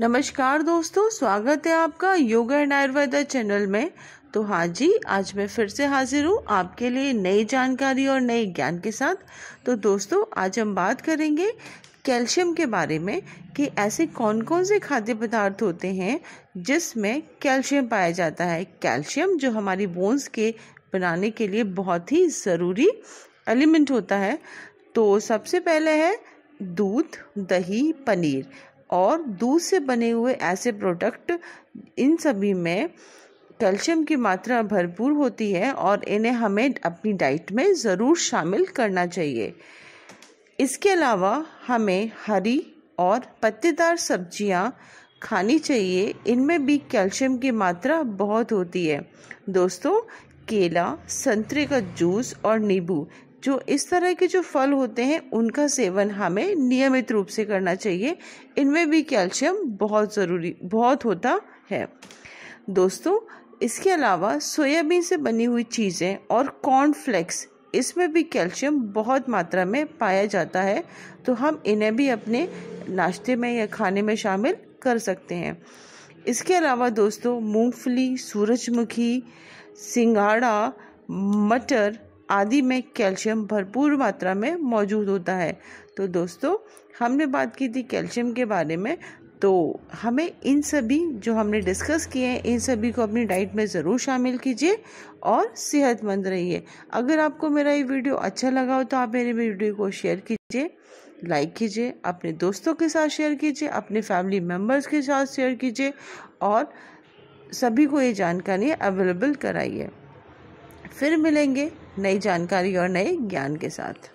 नमस्कार दोस्तों स्वागत है आपका योगा एंड आयुर्वेदा चैनल में तो हाँ जी आज मैं फिर से हाजिर हूँ आपके लिए नई जानकारी और नए ज्ञान के साथ तो दोस्तों आज हम बात करेंगे कैल्शियम के बारे में कि ऐसे कौन कौन से खाद्य पदार्थ होते हैं जिसमें कैल्शियम पाया जाता है कैल्शियम जो हमारी बोन्स के बनाने के लिए बहुत ही ज़रूरी एलिमेंट होता है तो सबसे पहले है दूध दही पनीर और दूध से बने हुए ऐसे प्रोडक्ट इन सभी में कैल्शियम की मात्रा भरपूर होती है और इन्हें हमें अपनी डाइट में ज़रूर शामिल करना चाहिए इसके अलावा हमें हरी और पत्तेदार सब्जियां खानी चाहिए इनमें भी कैल्शियम की मात्रा बहुत होती है दोस्तों केला संतरे का जूस और नींबू जो इस तरह के जो फल होते हैं उनका सेवन हमें नियमित रूप से करना चाहिए इनमें भी कैल्शियम बहुत ज़रूरी बहुत होता है दोस्तों इसके अलावा सोयाबीन से बनी हुई चीज़ें और कॉर्नफ्लेक्स इसमें भी कैल्शियम बहुत मात्रा में पाया जाता है तो हम इन्हें भी अपने नाश्ते में या खाने में शामिल कर सकते हैं इसके अलावा दोस्तों मूंगफली सूरजमुखी सिंगाड़ा मटर आदि में कैल्शियम भरपूर मात्रा में मौजूद होता है तो दोस्तों हमने बात की थी कैल्शियम के बारे में तो हमें इन सभी जो हमने डिस्कस किए हैं इन सभी को अपनी डाइट में ज़रूर शामिल कीजिए और सेहतमंद रहिए अगर आपको मेरा ये वीडियो अच्छा लगा हो तो आप मेरे वीडियो को शेयर कीजिए लाइक कीजिए अपने दोस्तों के साथ शेयर कीजिए अपने फैमिली मेम्बर्स के साथ शेयर कीजिए और सभी को ये जानकारी अवेलेबल कराइए फिर मिलेंगे नई जानकारी और नए ज्ञान के साथ